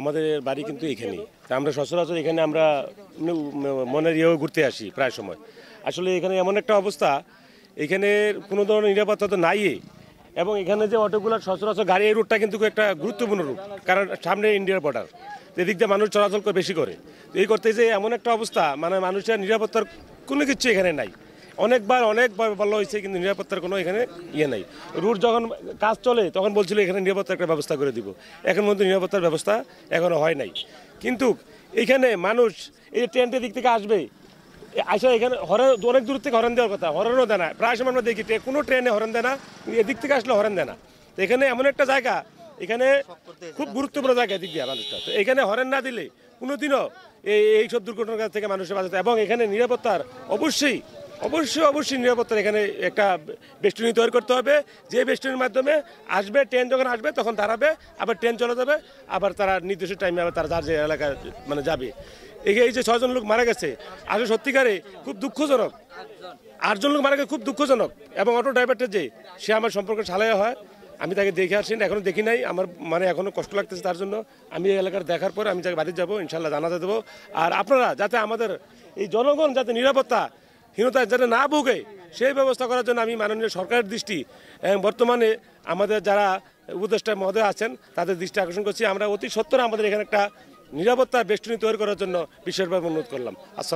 আমাদের বাড়ি কিন্তু এখানেই আমরা সচরাচর এখানে আমরা মনের ইয়েও ঘুরতে আসি প্রায় সময় আসলে এখানে এমন একটা অবস্থা এখানে কোনো ধরনের নিরাপত্তা তো নাই এবং এখানে যে অটোগুলো সচরাচর গাড়ি এই রুটটা কিন্তু একটা গুরুত্বপূর্ণ রুট কারণ সামনে ইন্ডিয়ার বর্ডার এদিক দিয়ে মানুষ চলাচল বেশি করে এই করতে যে এমন একটা অবস্থা মানে মানুষের নিরাপত্তার কোনো কিছু এখানে নাই অনেকবার অনেকবার বলা হয়েছে কিন্তু নিরাপত্তার কোনো এখানে ইয়ে নাই রুট যখন কাজ চলে তখন বলছিল এখানে নিরাপত্তার একটা ব্যবস্থা করে দিব এখন মধ্যে নিরাপত্তার ব্যবস্থা এখনও হয় নাই কিন্তু এখানে মানুষ এই ট্রেনটা দিক থেকে আসবে আসা এখানে হরেন অনেক দূর থেকে হরেন দেওয়ার কথা হরেনও দেয় না প্রায় সময় আমরা দেখি কোনো ট্রেনে হরেন দেয় না এদিক থেকে আসলে হরেন দেয় না তো এখানে এমন একটা জায়গা এখানে খুব গুরুত্বপূর্ণ জায়গা দিক দিয়ে মানুষটা তো এখানে হরেন না দিলে কোনোদিনও এই এইসব দুর্ঘটনার কাছ থেকে মানুষের বাঁচাতে এবং এখানে নিরাপত্তার অবশ্যই অবশ্যই অবশ্যই নিরাপত্তার এখানে একটা বেষ্টনী তৈরি করতে হবে যে বেষ্টনীর মাধ্যমে আসবে ট্রেন যখন আসবে তখন দাঁড়াবে আবার ট্রেন চলে যাবে আবার তারা নির্দিষ্ট টাইমে আবার তারা যার যে এলাকা মানে যাবে এই যে ছয়জন লোক মারা গেছে আসলে সত্যিকারে খুব দুঃখজনক আটজন লোক মারা গেছে খুব দুঃখজনক এবং অটো ড্রাইভারটা যে সে আমার সম্পর্কে সালায় হয় আমি তাকে দেখে আসি এখনও দেখি নাই আমার মানে এখনও কষ্ট লাগতেছে তার জন্য আমি এই এলাকার দেখার পর আমি তাকে বাড়ি যাবো ইনশাল্লাহ জানাতে দেবো আর আপনারা যাতে আমাদের এই জনগণ যাতে নিরাপত্তা হীনতায় যাতে না ভোগে সেই ব্যবস্থা করার জন্য আমি মাননীয় সরকারের দৃষ্টি বর্তমানে আমাদের যারা উপদেষ্টা মহোদয় আছেন তাদের দৃষ্টি আকর্ষণ করছি আমরা অতি সত্তর আমাদের এখানে একটা নিরাপত্তা বেষ্টনী তৈরি করার জন্য বিশেষভাবে অনুরোধ করলাম আসসালাম